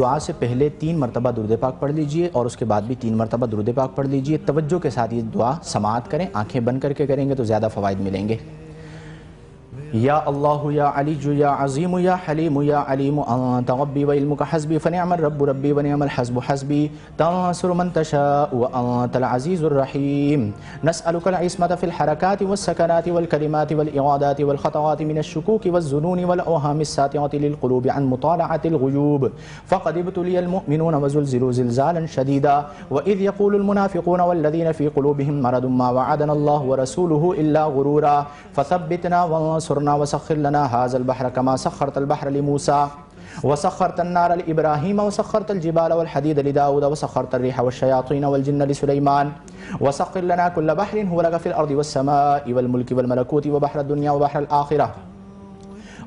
دعا سے پہلے تین مرتبہ درد پاک پڑھ لیجئے اور اس کے بعد بھی تین مرتبہ درد پاک پڑھ لیجئے توجہ کے ساتھ یہ دعا سماعت کریں آنکھیں بند کر کے کریں گے تو زیادہ فوائد ملیں گے يا الله يا علي يا عظيم يا حليم يا عليم أنت ربي وإلمك حسبي فنعم الرب ربي ونعم الحسب حسبي تنصر من تشاء وأنت العزيز الرحيم نسألك العصمة في الحركات والسكنات والكلمات والإرادات والخطوات من الشكوك والظنون والأوهام الساطعة للقلوب عن مطالعة الغيوب فقد ابتلي المؤمنون وزلزلوا زلزالا شديدا وإذ يقول المنافقون والذين في قلوبهم مرض ما وعدنا الله ورسوله إلا غرورا فثبتنا وانصر وانصرنا وسخر لنا هذا البحر كما سخرت البحر لموسى وسخرت النار لإبراهيم وسخرت الجبال والحديد لداود وسخرت الريح والشياطين والجن لسليمان وسخر لنا كل بحر هو لك في الأرض والسماء والملك والملكوت وبحر الدنيا وبحر الآخرة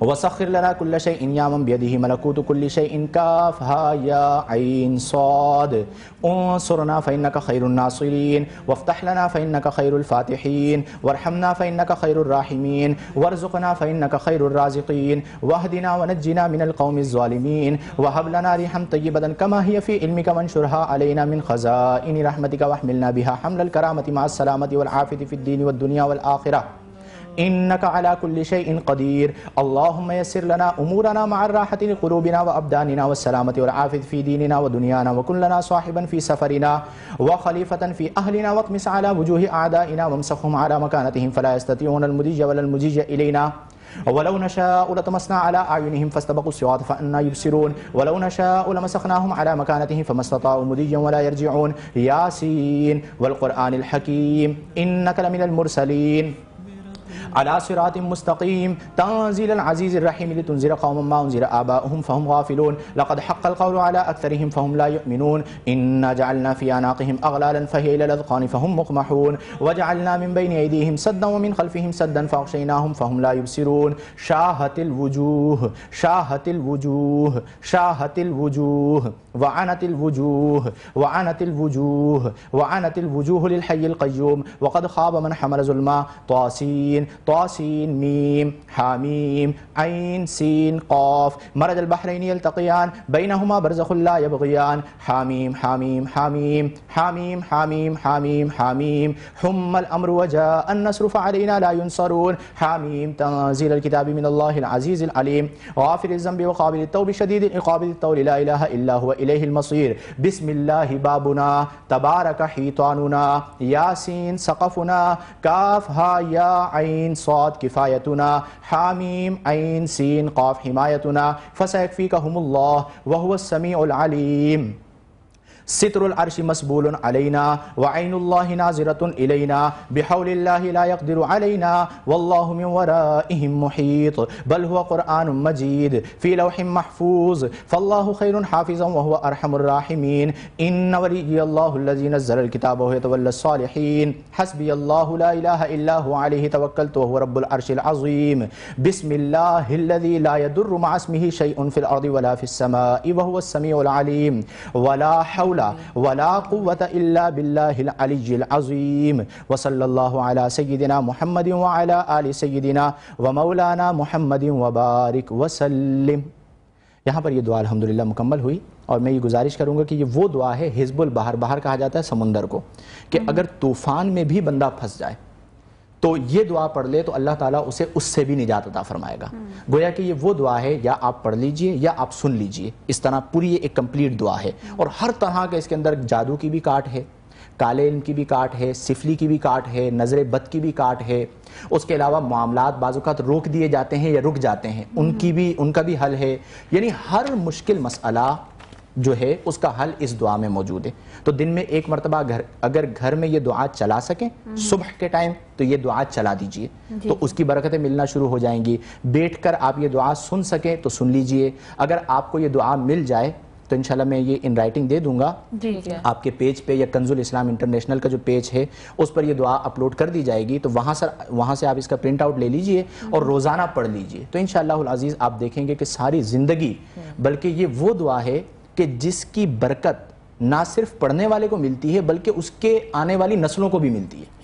وسخر لنا كل شيء يا من بيده ملكوت كل شيء كاف ها يا عين صاد انصرنا فإنك خير الناصرين وافتح لنا فإنك خير الفاتحين وارحمنا فإنك خير الراحمين وارزقنا فإنك خير الرازقين واهدنا ونجنا من القوم الظالمين وهب لنا ريحا طيبة كما هي في علمك وانشرها علينا من خزائن رحمتك واحملنا بها حمل الكرامة مع السلامة والعافية في الدين والدنيا والآخرة إنك على كل شيء قدير اللهم يسر لنا أمورنا مع الراحة لقلوبنا وأبداننا والسلامة والعافية في ديننا ودنيانا وكن لنا صاحبا في سفرنا وخليفة في أهلنا واطمس على وجوه أعدائنا وامسخهم على مكانتهم فلا يستطيعون المديج ولا المديج إلينا ولو نشاء لطمسنا على أعينهم فاستبقوا الصراط فأنا يبصرون ولو نشاء لمسخناهم على مكانتهم فما استطاعوا مديا ولا يرجعون ياسين والقرآن الحكيم إنك لمن المرسلين على صراط مستقيم تنزيل العزيز الرحيم لتنذر قوما ما أنذر آباؤهم فهم غافلون لقد حق القول على أكثرهم فهم لا يؤمنون إنا جعلنا في أعناقهم أغلالا فهي إلى الأذقان فهم مقمحون وجعلنا من بين أيديهم سدا ومن خلفهم سدا فأغشيناهم فهم لا يبصرون شاهت الوجوه شاهت الوجوه شاهت الوجوه وعنت الوجوه وعنت الوجوه وعنت الوجوه للحي القيوم وقد خاب من حمل ظلما طاسين طاسين ميم حاميم عين سين قاف مرد البحرين يلتقيان بينهما برزخ لا يبغيان حاميم حاميم حاميم حاميم حاميم حاميم حاميم حم الأمر وجاء النصر فعلينا لا ينصرون حاميم تنزيل الكتاب من الله العزيز العليم غافر الذنب وقابل التوب شديد العقاب التول لا إله إلا هو إليه المصير بسم الله بابنا تبارك حيطاننا ياسين سقفنا كاف ها يا عين عین صاد کفایتنا حامیم عین سین قاف حمایتنا نا فصیفی کا حم اللہ وحوسمی ستر العرش مسبول علينا وعين الله ناظرة إلينا بحول الله لا يقدر علينا والله من ورائهم محيط بل هو قرآن مجيد في لوح محفوظ فالله خير حافظا وهو أرحم الراحمين إن ولي الله الذي نزل الكتاب وهو يتولى الصالحين حسبي الله لا إله إلا هو عليه توكلت وهو رب العرش العظيم بسم الله الذي لا يدر مع اسمه شيء في الأرض ولا في السماء وهو السميع العليم ولا حول حولا ولا قوة إلا بالله العلي العظيم وصلى الله على سيدنا محمد وعلى آل سيدنا ومولانا محمد وبارك وسلم یہاں پر یہ دعا الحمدللہ مکمل ہوئی اور میں یہ گزارش کروں گا کہ یہ وہ دعا ہے حزب البہر بہر کہا جاتا ہے سمندر کو کہ اگر طوفان میں بھی بندہ پھنس جائے تو یہ دعا پڑھ لے تو اللہ تعالیٰ اسے اس سے بھی نجات عطا فرمائے گا گویا کہ یہ وہ دعا ہے یا آپ پڑھ لیجئے یا آپ سن لیجئے اس طرح پوری یہ ایک کمپلیٹ دعا ہے اور ہر طرح کے اس کے اندر جادو کی بھی کاٹ ہے کالے علم کی بھی کاٹ ہے سفلی کی بھی کاٹ ہے نظر بد کی بھی کاٹ ہے اس کے علاوہ معاملات بعض اوقات روک دیے جاتے ہیں یا رک جاتے ہیں ان کی بھی ان کا بھی حل ہے یعنی ہر مشکل مسئلہ جو ہے اس کا حل اس دعا میں موجود ہے تو دن میں ایک مرتبہ اگر گھر میں یہ دعا چلا سکیں صبح کے ٹائم تو یہ دعا چلا دیجئے جی۔ تو اس کی برکتیں ملنا شروع ہو جائیں گی بیٹھ کر آپ یہ دعا سن سکیں تو سن لیجئے اگر آپ کو یہ دعا مل جائے تو انشاءاللہ میں یہ ان رائٹنگ دے دوں گا جی، جی۔ آپ کے پیج پہ یا کنزل اسلام انٹرنیشنل کا جو پیج ہے اس پر یہ دعا اپلوڈ کر دی جائے گی تو وہاں سے آپ اس کا پرنٹ آؤٹ لے لیجئے اور روزانہ پڑھ لیجئے تو انشاءاللہ العزیز آپ دیکھیں گے کہ ساری زندگی بلکہ یہ وہ دعا ہے کہ جس کی برکت نہ صرف پڑھنے والے کو ملتی ہے بلکہ اس کے آنے والی نسلوں کو بھی ملتی ہے